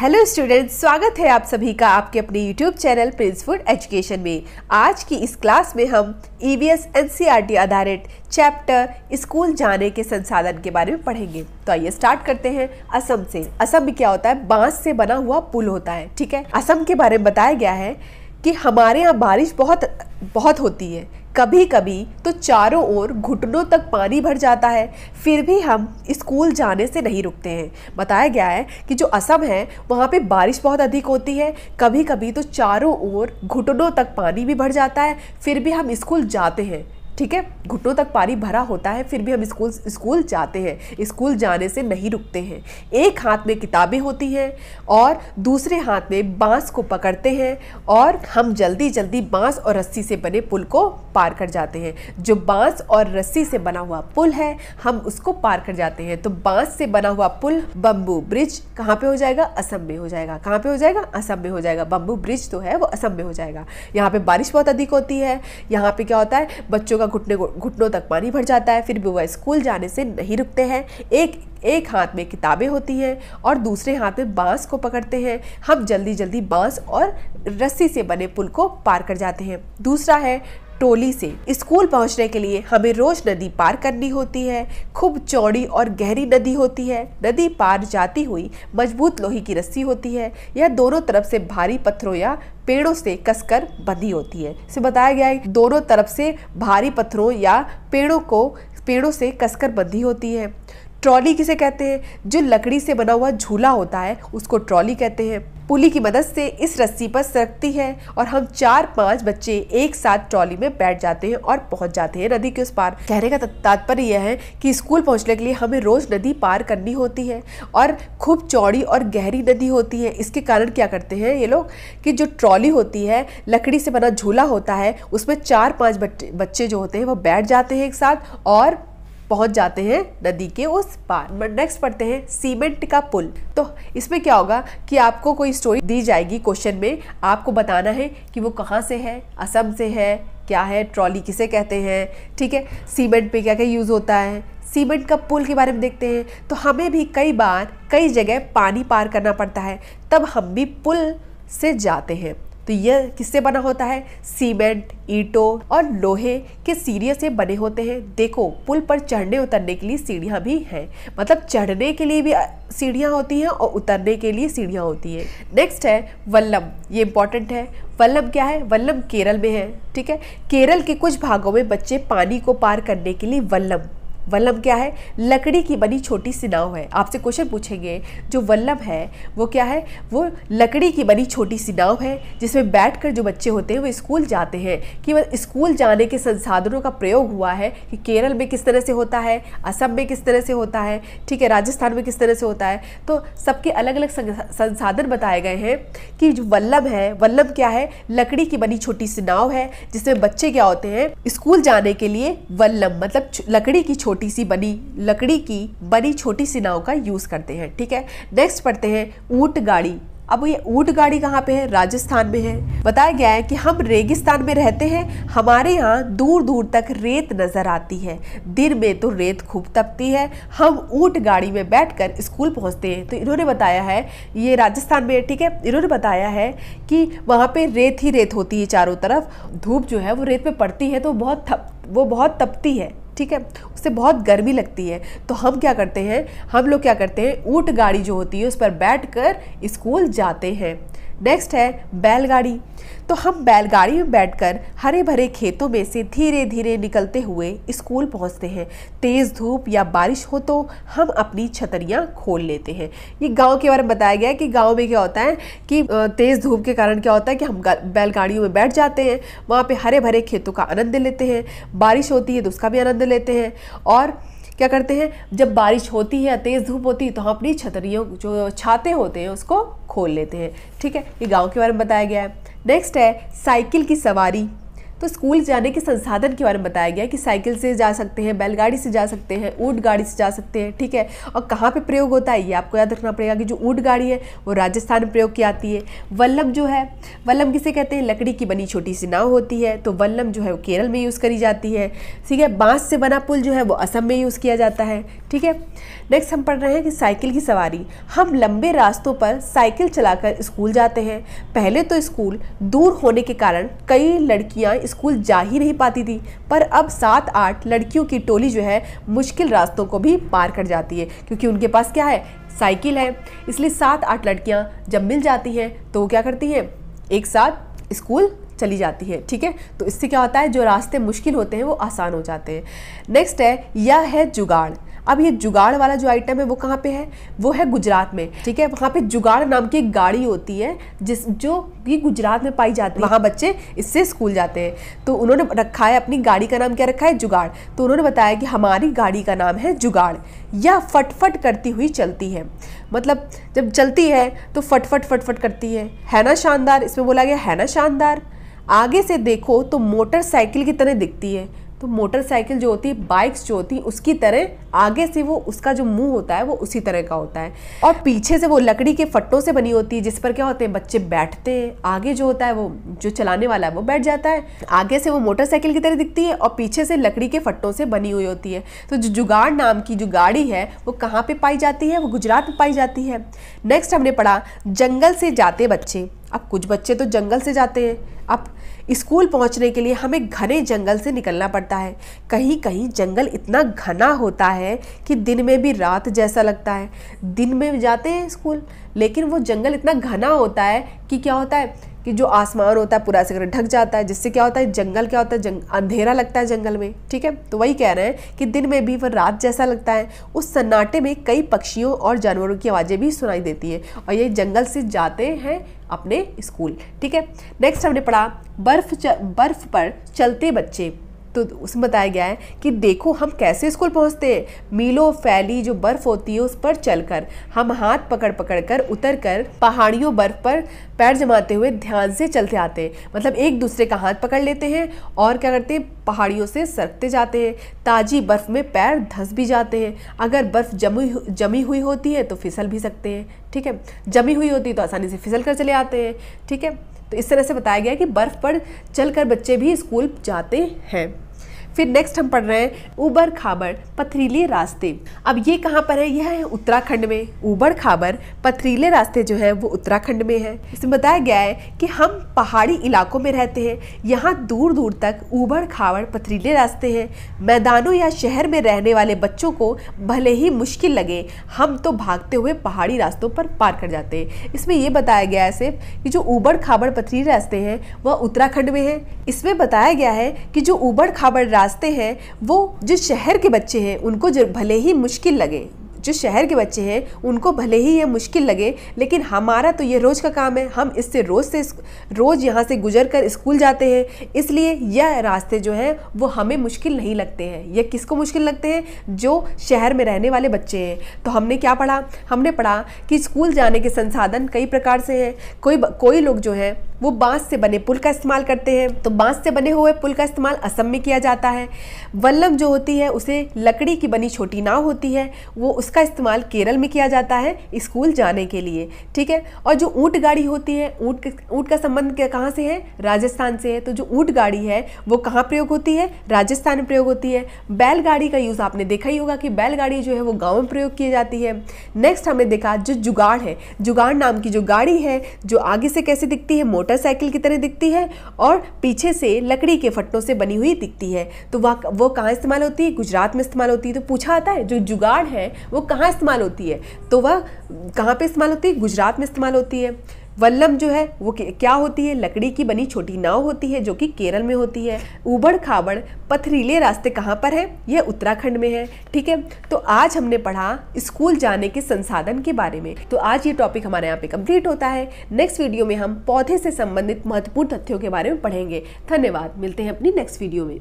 hello students स्वागत है आप सभी का आपके अपने YouTube channel Prince Food Education में आज की इस क्लास में हम E V S N C R T आधारित चैप्टर स्कूल जाने के संसाधन के बारे में पढ़ेंगे तो आइए स्टार्ट करते हैं असम से असम में क्या होता है बांस से बना हुआ पुल होता है ठीक है असम के बारे में बताया गया है कि हमारे यहाँ बारिश बहुत बहुत होती है कभी कभी तो चारों ओर घुटनों तक पानी भर जाता है फिर भी हम स्कूल जाने से नहीं रुकते हैं बताया गया है कि जो असम है वहाँ पे बारिश बहुत अधिक होती है कभी कभी तो चारों ओर घुटनों तक पानी भी भर जाता है फिर भी हम स्कूल जाते हैं ठीक है घुटनों तक पानी भरा होता है फिर भी हम स्कूल स्कूल जाते हैं स्कूल जाने से नहीं रुकते हैं एक हाथ में किताबें होती हैं और दूसरे हाथ में बाँस को पकड़ते हैं और हम जल्दी जल्दी बाँस और रस्सी से बने पुल को पार कर जाते हैं जो बाँस और रस्सी से बना हुआ पुल है हम उसको पार कर जाते हैं तो बाँस से बना हुआ पुल बम्बू ब्रिज कहाँ पे हो जाएगा असम में हो जाएगा कहाँ पे हो जाएगा असम में हो जाएगा बम्बू ब्रिज तो है वो असम में हो जाएगा यहाँ पे बारिश बहुत अधिक होती है यहाँ पे क्या होता है बच्चों का घुटने घुटनों तक पानी भर जाता है फिर भी वह स्कूल जाने से नहीं रुकते हैं एक एक हाथ में किताबें होती हैं और दूसरे हाथ में बांस को पकड़ते हैं हम जल्दी जल्दी बांस और रस्सी से बने पुल को पार कर जाते हैं दूसरा है टोली से स्कूल पहुंचने के लिए हमें रोज नदी पार करनी होती है खूब चौड़ी और गहरी नदी होती है नदी पार जाती हुई मजबूत लोहे की रस्सी होती है यह दोनों तरफ से भारी पत्थरों या पेड़ों से कसकर बंधी होती है इसे बताया गया है दोनों तरफ से भारी पत्थरों या पेड़ों को पेड़ों से कसकर बंधी होती है ट्रॉली किसे कहते हैं जो लकड़ी से बना हुआ झूला होता है उसको ट्रॉली कहते हैं पुली की मदद से इस रस्सी पर सरकती है और हम चार पांच बच्चे एक साथ ट्रॉली में बैठ जाते हैं और पहुंच जाते हैं नदी के उस पार कहने का तात्पर्य यह है कि स्कूल पहुंचने के लिए हमें रोज नदी पार करनी होती है और खूब चौड़ी और गहरी नदी होती है इसके कारण क्या करते हैं ये लोग कि जो ट्रॉली होती है लकड़ी से बना झूला होता है उसमें चार पाँच बच्चे जो होते हैं वो बैठ जाते हैं एक साथ और पहुंच जाते हैं नदी के उस पार नेक्स्ट पढ़ते हैं सीमेंट का पुल तो इसमें क्या होगा कि आपको कोई स्टोरी दी जाएगी क्वेश्चन में आपको बताना है कि वो कहाँ से है असम से है क्या है ट्रॉली किसे कहते हैं ठीक है सीमेंट पे क्या क्या यूज़ होता है सीमेंट का पुल के बारे में देखते हैं तो हमें भी कई बार कई जगह पानी पार करना पड़ता है तब हम भी पुल से जाते हैं तो यह किससे बना होता है सीमेंट ईटो और लोहे के सीढ़ियों से बने होते हैं देखो पुल पर चढ़ने उतरने के लिए सीढ़ियाँ भी हैं मतलब चढ़ने के लिए भी सीढ़ियाँ होती हैं और उतरने के लिए सीढ़ियाँ होती हैं नेक्स्ट है वल्लम ये इंपॉर्टेंट है वल्लम क्या है वल्लम केरल में है ठीक है केरल के कुछ भागों में बच्चे पानी को पार करने के लिए वल्लम वल्लभ क्या है लकड़ी की बनी छोटी सी नाव है आपसे क्वेश्चन पूछेंगे जो वल्लभ है वो क्या है वो लकड़ी की बनी छोटी सी नाव है जिसमें बैठकर जो बच्चे होते हैं वो स्कूल जाते हैं केवल स्कूल जाने के संसाधनों का प्रयोग हुआ है कि केरल में किस तरह से होता है असम में किस तरह से होता है ठीक है राजस्थान में किस तरह से होता है तो सबके अलग अलग संसाधन बताए गए हैं कि जो वल्लभ है वल्लभ क्या है लकड़ी की बनी छोटी सी नाव है जिसमें बच्चे क्या होते हैं स्कूल जाने के लिए वल्लभ मतलब लकड़ी की छोटी छोटी सी बनी लकड़ी की बनी छोटी सी नाव का यूज़ करते हैं ठीक है नेक्स्ट पढ़ते हैं ऊँट गाड़ी अब ये ऊँट गाड़ी कहाँ पे है राजस्थान में है बताया गया है कि हम रेगिस्तान में रहते हैं हमारे यहाँ दूर दूर तक रेत नज़र आती है दिन में तो रेत खूब तपती है हम ऊँट गाड़ी में बैठकर स्कूल पहुँचते हैं तो इन्होंने बताया है ये राजस्थान में ठीक है इन्होंने बताया है कि वहाँ पर रेत ही रेत होती है चारों तरफ धूप जो है वो रेत पर पड़ती है तो बहुत थप वो बहुत तपती है ठीक है उससे बहुत गर्मी लगती है तो हम क्या करते हैं हम लोग क्या करते हैं ऊँट गाड़ी जो होती है उस पर बैठ कर स्कूल जाते हैं नेक्स्ट है बैलगाड़ी तो हम बैलगाड़ी में बैठकर हरे भरे खेतों में से धीरे धीरे निकलते हुए स्कूल पहुंचते हैं तेज़ धूप या बारिश हो तो हम अपनी छतरियाँ खोल लेते हैं ये गाँव के बारे में बताया गया है कि गाँव में क्या होता है कि तेज़ धूप के कारण क्या होता है कि हम बैलगाड़ियों में बैठ जाते हैं वहाँ पर हरे भरे खेतों का आनंद लेते हैं बारिश होती है तो उसका भी आनंद लेते हैं और क्या करते हैं जब बारिश होती है तेज़ धूप होती है तो हम अपनी छतरियों जो छाते होते हैं उसको खोल लेते हैं ठीक है ये गाँव के बारे में बताया गया है नेक्स्ट है साइकिल की सवारी तो स्कूल जाने के संसाधन के बारे में बताया गया कि साइकिल से जा सकते हैं बैलगाड़ी से जा सकते हैं ऊँट गाड़ी से जा सकते हैं ठीक है और कहाँ पर प्रयोग होता है ये आपको याद रखना पड़ेगा कि जो ऊँट गाड़ी है वो राजस्थान में प्रयोग की आती है वल्लम जो है वल्लम किसे कहते हैं लकड़ी की बनी छोटी सी नाव होती है तो वल्लम जो है वो केरल में यूज़ करी जाती है ठीक है बाँस से बना पुल जो है वो असम में यूज़ किया जाता है ठीक है नेक्स्ट हम पढ़ रहे हैं कि साइकिल की सवारी हम लंबे रास्तों पर साइकिल चलाकर स्कूल जाते हैं पहले तो स्कूल दूर होने के कारण कई लड़कियां स्कूल जा ही नहीं पाती थी पर अब सात आठ लड़कियों की टोली जो है मुश्किल रास्तों को भी पार कर जाती है क्योंकि उनके पास क्या है साइकिल है इसलिए सात आठ लड़कियाँ जब मिल जाती हैं तो वो क्या करती हैं एक साथ स्कूल चली जाती है ठीक है तो इससे क्या होता है जो रास्ते मुश्किल होते हैं वो आसान हो जाते हैं नेक्स्ट है यह है जुगाड़ अब ये जुगाड़ वाला जो आइटम है वो कहाँ पे है वो है गुजरात में ठीक है वहाँ पे जुगाड़ नाम की एक गाड़ी होती है जिस जो कि गुजरात में पाई जाती है वहाँ बच्चे इससे स्कूल जाते हैं तो उन्होंने रखा है अपनी गाड़ी का नाम क्या रखा है जुगाड़ तो उन्होंने बताया कि हमारी गाड़ी का नाम है जुगाड़ या फटफट करती हुई चलती है मतलब जब चलती है तो फटफट फटफट करती है है ना शानदार इसमें बोला गया है ना शानदार आगे से देखो तो मोटरसाइकिल की तरह दिखती है तो मोटरसाइकिल जो होती है बाइक्स जो होती है उसकी तरह आगे से वो उसका जो मुंह होता है वो उसी तरह का होता है और पीछे से वो लकड़ी के फट्टों से बनी होती है जिस पर क्या होते हैं बच्चे बैठते हैं आगे जो होता है वो जो चलाने वाला है वो बैठ जाता है आगे से वो मोटरसाइकिल की तरह दिखती है और पीछे से लकड़ी के फट्टों से बनी हुई होती है तो जो जुगाड़ नाम की जो गाड़ी है वो कहाँ पर पाई जाती है वो गुजरात में पाई जाती है नेक्स्ट हमने पढ़ा जंगल से जाते बच्चे अब कुछ बच्चे तो जंगल से जाते हैं अब स्कूल पहुंचने के लिए हमें घने जंगल से निकलना पड़ता है कहीं कहीं जंगल इतना घना होता है कि दिन में भी रात जैसा लगता है दिन में जाते हैं स्कूल लेकिन वो जंगल इतना घना होता है कि क्या होता है कि जो आसमान होता है पूरा ऐसे ढक जाता है जिससे क्या होता है जंगल क्या होता है जंग अंधेरा लगता है जंगल में ठीक है तो वही कह रहे हैं कि दिन में भी वह रात जैसा लगता है उस सन्नाटे में कई पक्षियों और जानवरों की आवाज़ें भी सुनाई देती है और ये जंगल से जाते हैं अपने स्कूल ठीक है नेक्स्ट हमने पढ़ा बर्फ च, बर्फ पर चलते बच्चे तो उसमें बताया गया है कि देखो हम कैसे स्कूल पहुँचते मीलों फैली जो बर्फ़ होती है उस पर चलकर हम हाथ पकड़ पकड़ कर उतर कर पहाड़ियों बर्फ़ पर पैर जमाते हुए ध्यान से चलते आते हैं मतलब एक दूसरे का हाथ पकड़ लेते हैं और क्या करते हैं पहाड़ियों से सरकते जाते हैं ताज़ी बर्फ़ में पैर धंस भी जाते हैं अगर बर्फ़ जमी जमी हुई होती है तो फिसल भी सकते हैं ठीक है जमी हुई होती है तो आसानी से फिसल कर चले आते हैं ठीक है तो इस तरह से बताया गया है कि बर्फ़ पर चलकर बच्चे भी स्कूल जाते हैं फिर नेक्स्ट हम पढ़ रहे हैं ऊबर खाबर पथरीले रास्ते अब ये कहाँ पर है यह है उत्तराखंड में ऊबर खाबर पथरीले रास्ते जो है वो उत्तराखंड में है इसमें बताया गया है कि हम पहाड़ी इलाकों में रहते हैं यहाँ दूर दूर तक ऊबर खाबर पथरीले रास्ते हैं मैदानों या शहर में रहने वाले बच्चों को भले ही मुश्किल लगे हम तो भागते हुए पहाड़ी रास्तों पर पार कर जाते हैं इसमें यह बताया गया है सिर्फ कि जो ऊबड़ खाबड़ पथरीले रास्ते हैं वह उत्तराखंड में है इसमें बताया गया है कि जो ऊबड़ खाबड़ रास्ते रास्ते हैं वो जो शहर के बच्चे हैं उनको जो भले ही मुश्किल लगे जो शहर के बच्चे हैं उनको भले ही ये मुश्किल लगे लेकिन हमारा तो ये रोज़ का काम है हम इससे रोज़ से रोज़ यहाँ से गुजर कर स्कूल जाते हैं इसलिए यह रास्ते जो हैं वो हमें मुश्किल नहीं लगते हैं यह किसको मुश्किल लगते हैं जो शहर में रहने वाले बच्चे हैं तो हमने क्या पढ़ा हमने पढ़ा कि स्कूल जाने के संसाधन कई प्रकार से हैं कोई कोई लोग जो हैं वो बांस से बने पुल का इस्तेमाल करते हैं तो बांस से बने हुए पुल का इस्तेमाल असम में किया जाता है वल्लम जो होती है उसे लकड़ी की बनी छोटी नाव होती है वो उसका इस्तेमाल केरल में किया जाता है स्कूल जाने के लिए ठीक है और जो ऊँट गाड़ी होती है ऊँट ऊँट का संबंध कहाँ से है राजस्थान से है तो जो ऊँट गाड़ी है वो कहाँ प्रयोग होती है राजस्थान में प्रयोग होती है बैलगाड़ी का यूज़ आपने देखा ही होगा कि बैलगाड़ी जो है वो गाँव में प्रयोग की जाती है नेक्स्ट हमने देखा जो जुगाड़ है जुगाड़ नाम की जो गाड़ी है जो आगे से कैसे दिखती है मोटर मोटरसाइकिल की तरह दिखती है और पीछे से लकड़ी के फट्टों से बनी हुई दिखती है तो वह वो कहाँ इस्तेमाल होती है गुजरात में इस्तेमाल होती है तो पूछा आता है जो जुगाड़ है वो कहाँ इस्तेमाल होती है तो वह कहाँ पर इस्तेमाल होती है गुजरात में इस्तेमाल होती है वल्लभ जो है वो क्या होती है लकड़ी की बनी छोटी नाव होती है जो कि केरल में होती है उबड़ खाबड़ पथरीले रास्ते कहाँ पर है यह उत्तराखंड में है ठीक है तो आज हमने पढ़ा स्कूल जाने के संसाधन के बारे में तो आज ये टॉपिक हमारे यहाँ पे कंप्लीट होता है नेक्स्ट वीडियो में हम पौधे से संबंधित महत्वपूर्ण तथ्यों के बारे में पढ़ेंगे धन्यवाद मिलते हैं अपनी नेक्स्ट वीडियो में